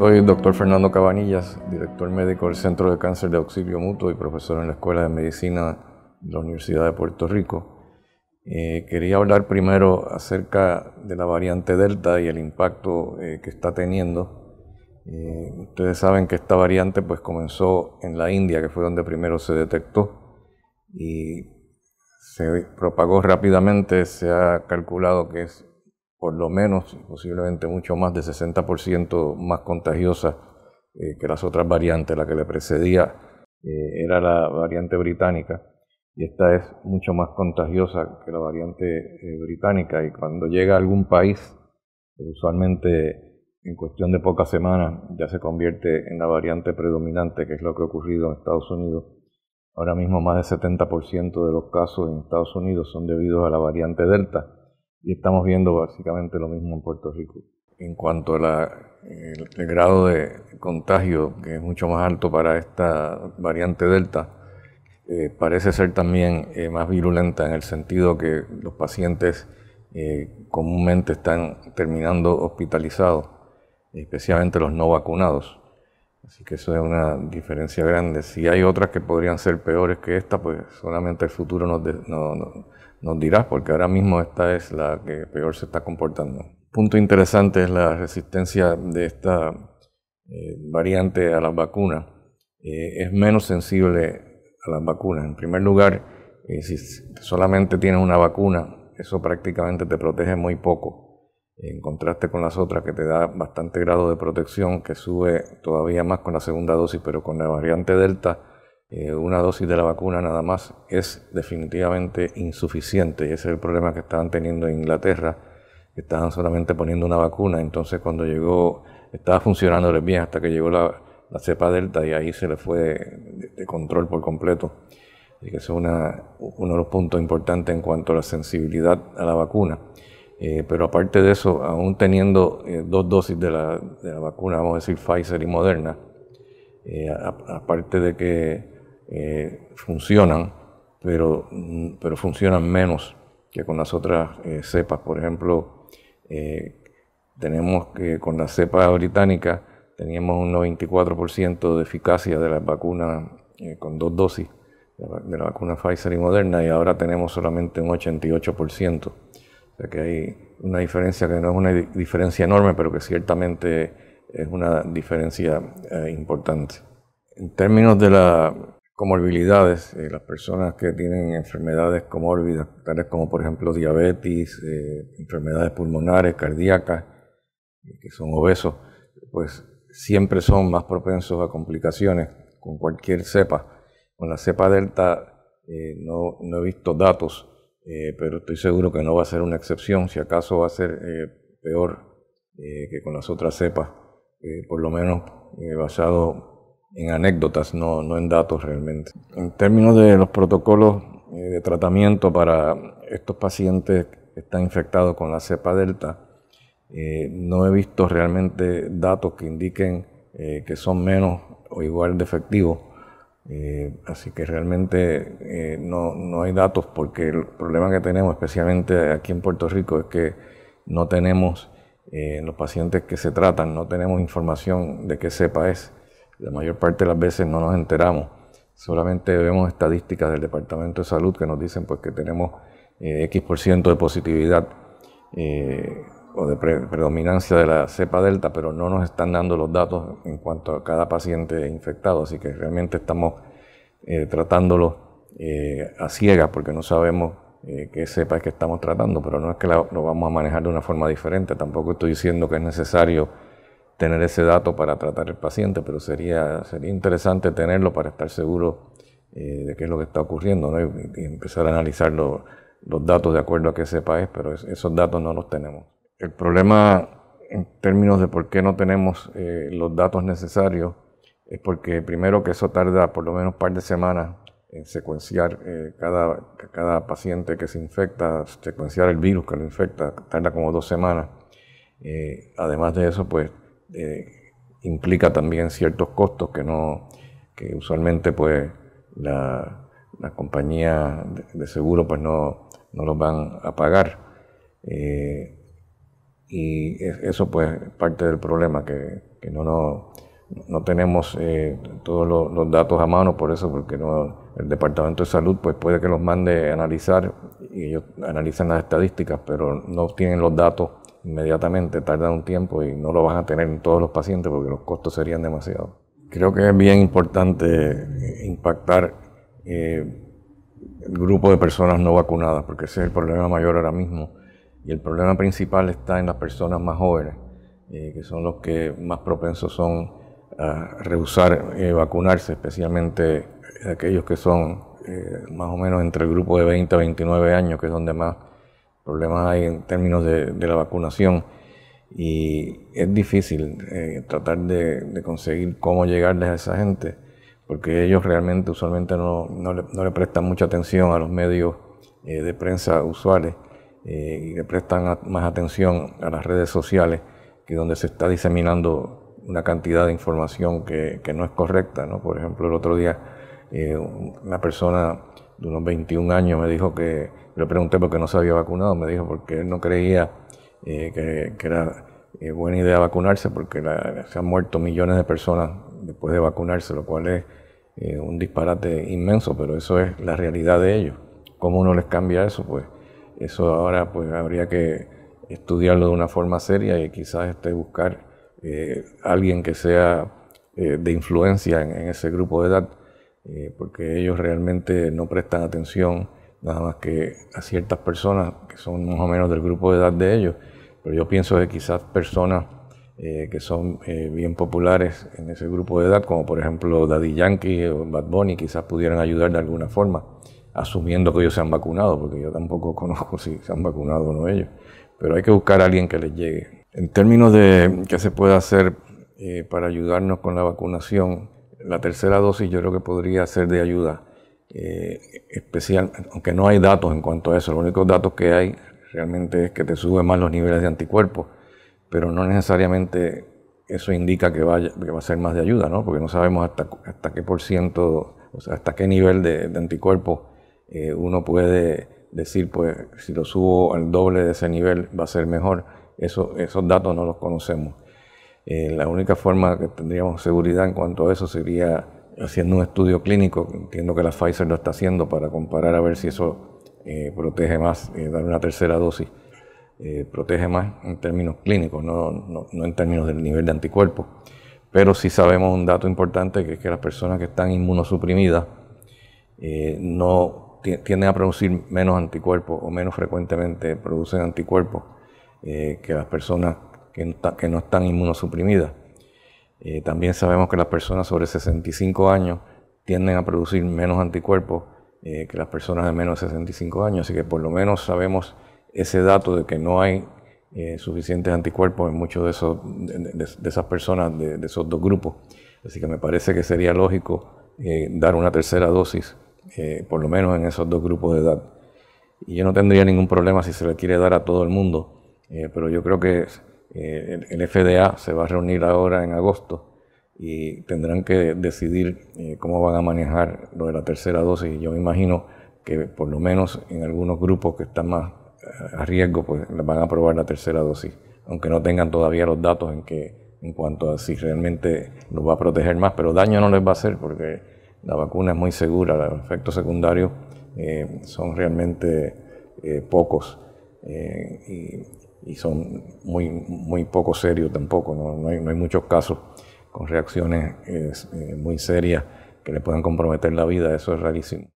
Soy el doctor Fernando Cabanillas, director médico del Centro de Cáncer de Auxilio Mutuo y profesor en la Escuela de Medicina de la Universidad de Puerto Rico. Eh, quería hablar primero acerca de la variante Delta y el impacto eh, que está teniendo. Eh, ustedes saben que esta variante pues, comenzó en la India, que fue donde primero se detectó, y se propagó rápidamente. Se ha calculado que es por lo menos, posiblemente mucho más de 60% más contagiosa eh, que las otras variantes. La que le precedía eh, era la variante británica y esta es mucho más contagiosa que la variante eh, británica y cuando llega a algún país, usualmente en cuestión de pocas semanas ya se convierte en la variante predominante, que es lo que ha ocurrido en Estados Unidos. Ahora mismo más del 70% de los casos en Estados Unidos son debidos a la variante Delta y estamos viendo básicamente lo mismo en Puerto Rico. En cuanto al el, el grado de contagio, que es mucho más alto para esta variante Delta, eh, parece ser también eh, más virulenta en el sentido que los pacientes eh, comúnmente están terminando hospitalizados, especialmente los no vacunados. Así que eso es una diferencia grande. Si hay otras que podrían ser peores que esta, pues solamente el futuro nos, no, no, nos dirás, porque ahora mismo esta es la que peor se está comportando. Punto interesante es la resistencia de esta eh, variante a las vacunas. Eh, es menos sensible a las vacunas. En primer lugar, eh, si solamente tienes una vacuna, eso prácticamente te protege muy poco, en contraste con las otras que te da bastante grado de protección, que sube todavía más con la segunda dosis, pero con la variante Delta eh, una dosis de la vacuna nada más es definitivamente insuficiente. Y ese es el problema que estaban teniendo en Inglaterra. Estaban solamente poniendo una vacuna. Entonces cuando llegó, estaba funcionando bien hasta que llegó la, cepa delta y ahí se le fue de, control por completo. Y que es una, uno de los puntos importantes en cuanto a la sensibilidad a la vacuna. Eh, pero aparte de eso, aún teniendo eh, dos dosis de la, vacuna, vamos a decir Pfizer y Moderna, aparte de que eh, funcionan, pero, pero funcionan menos que con las otras eh, cepas. Por ejemplo, eh, tenemos que con la cepa británica teníamos un 94% de eficacia de la vacuna con dos dosis, de la, vacuna Pfizer y Moderna, y ahora tenemos solamente un 88%. O sea que hay una diferencia que no es una diferencia enorme, pero que ciertamente es una diferencia importante. En términos de la comorbilidades, eh, las personas que tienen enfermedades comórbidas, tales como por ejemplo diabetes, eh, enfermedades pulmonares, cardíacas, eh, que son obesos, pues siempre son más propensos a complicaciones con cualquier cepa. Con la cepa delta no, no, he visto datos, pero estoy seguro que no va a ser una excepción, si acaso va a ser peor que con las otras cepas, por lo menos basado en anécdotas, no, no en datos realmente. En términos de los protocolos eh, de tratamiento para estos pacientes que están infectados con la cepa delta, eh, no he visto realmente datos que indiquen eh, que son menos o igual de efectivos. así que realmente no, no hay datos porque el problema que tenemos, especialmente aquí en Puerto Rico, es que no tenemos, los pacientes que se tratan, no tenemos información de qué cepa es la mayor parte de las veces no nos enteramos. Solamente vemos estadísticas del Departamento de Salud que nos dicen pues, que tenemos eh, X ciento de positividad eh, o de predominancia de la cepa delta, pero no nos están dando los datos en cuanto a cada paciente infectado, así que realmente estamos eh, tratándolo a ciegas porque no sabemos qué cepa es que estamos tratando, pero no es que lo vamos a manejar de una forma diferente, tampoco estoy diciendo que es necesario tener ese dato para tratar el paciente, pero sería, sería interesante tenerlo para estar seguro eh, de qué es lo que está ocurriendo y, empezar a analizar los datos de acuerdo a qué sepa es, pero esos datos no los tenemos. El problema en términos de por qué no tenemos eh, los datos necesarios es porque primero que eso tarda por lo menos un par de semanas en secuenciar eh, cada, cada paciente que se infecta, secuenciar el virus que lo infecta, tarda como dos semanas. además de eso, pues eh, implica también ciertos costos que no usualmente pues la, compañía de, seguro pues no, no, los van a pagar. Eh, y eso pues parte del problema, que, no, no, tenemos eh, todos los, datos a mano por eso, porque no, el Departamento de Salud pues puede que los mande a analizar y ellos analizan las estadísticas, pero no tienen los datos inmediatamente, tarda un tiempo y no lo vas a tener en todos los pacientes porque los costos serían demasiados. Creo que es bien importante eh, impactar eh, el grupo de personas no vacunadas, porque ese es el problema mayor ahora mismo. Y el problema principal está en las personas más jóvenes, eh, que son los que más propensos son a rehusar eh, vacunarse, especialmente aquellos que son más o menos entre el grupo de 20 a 29 años, que es donde más problemas hay en términos de, la vacunación y es difícil eh, tratar de, conseguir cómo llegarles a esa gente, porque ellos realmente usualmente no, le, prestan mucha atención a los medios eh, de prensa usuales eh, y le prestan más atención a las redes sociales, que donde se está diseminando una cantidad de información que, no es correcta. Por ejemplo, el otro día una persona de unos 21 años, me dijo que, le pregunté por qué no se había vacunado, me dijo porque él no creía eh, que, era eh, buena idea vacunarse porque se han muerto millones de personas después de vacunarse, lo cual es eh, un disparate inmenso, pero eso es la realidad de ellos. ¿Cómo uno les cambia eso? Pues eso ahora pues habría que estudiarlo de una forma seria y quizás este, buscar alguien que sea de influencia en ese grupo de edad eh, porque ellos realmente no prestan atención nada más que a ciertas personas que son más o menos del grupo de edad de ellos, pero yo pienso que quizás personas eh, que son eh, bien populares en ese grupo de edad, como por ejemplo Daddy Yankee o Bad Bunny, quizás pudieran ayudar de alguna forma, asumiendo que ellos se han vacunado, porque yo tampoco conozco si se han vacunado o no ellos, pero hay que buscar a alguien que les llegue. En términos de qué se puede hacer para ayudarnos con la vacunación, la tercera dosis yo creo que podría ser de ayuda eh, especial, aunque no hay datos en cuanto a eso, los únicos datos que hay realmente es que te suben más los niveles de anticuerpos, pero no necesariamente eso indica que, vaya, va a ser más de ayuda, ¿no? porque no sabemos hasta, hasta qué por ciento, o sea, hasta qué nivel de, anticuerpos eh, uno puede decir, pues si lo subo al doble de ese nivel va a ser mejor, eso, esos datos no los conocemos. Eh, la única forma que tendríamos seguridad en cuanto a eso sería haciendo un estudio clínico, entiendo que la Pfizer lo está haciendo para comparar a ver si eso eh, protege más, eh, dar una tercera dosis protege más en términos clínicos, no, en términos del nivel de anticuerpos. Pero sí sabemos un dato importante, que es que las personas que están inmunosuprimidas no tienden a producir menos anticuerpos o menos frecuentemente producen anticuerpos que las personas que, no están inmunosuprimidas. Eh, también sabemos que las personas sobre 65 años tienden a producir menos anticuerpos eh, que las personas de menos de 65 años, así que por lo menos sabemos ese dato de que no hay eh, suficientes anticuerpos en muchos de, esos, de, esas personas, de, de, esos dos grupos. Así que me parece que sería lógico dar una tercera dosis, por lo menos en esos dos grupos de edad. Y yo no tendría ningún problema si se le quiere dar a todo el mundo, pero yo creo que eh, el, FDA se va a reunir ahora en agosto y tendrán que decidir eh, cómo van a manejar lo de la tercera dosis. Yo me imagino que por lo menos en algunos grupos que están más eh, a riesgo, pues van a aprobar la tercera dosis, aunque no tengan todavía los datos en que en cuanto a si realmente nos va a proteger más, pero daño no les va a hacer porque la vacuna es muy segura, los efectos secundarios son realmente pocos. Eh, y son muy, muy poco serios tampoco, no, hay, muchos casos con reacciones eh, muy serias que le puedan comprometer la vida, eso es rarísimo.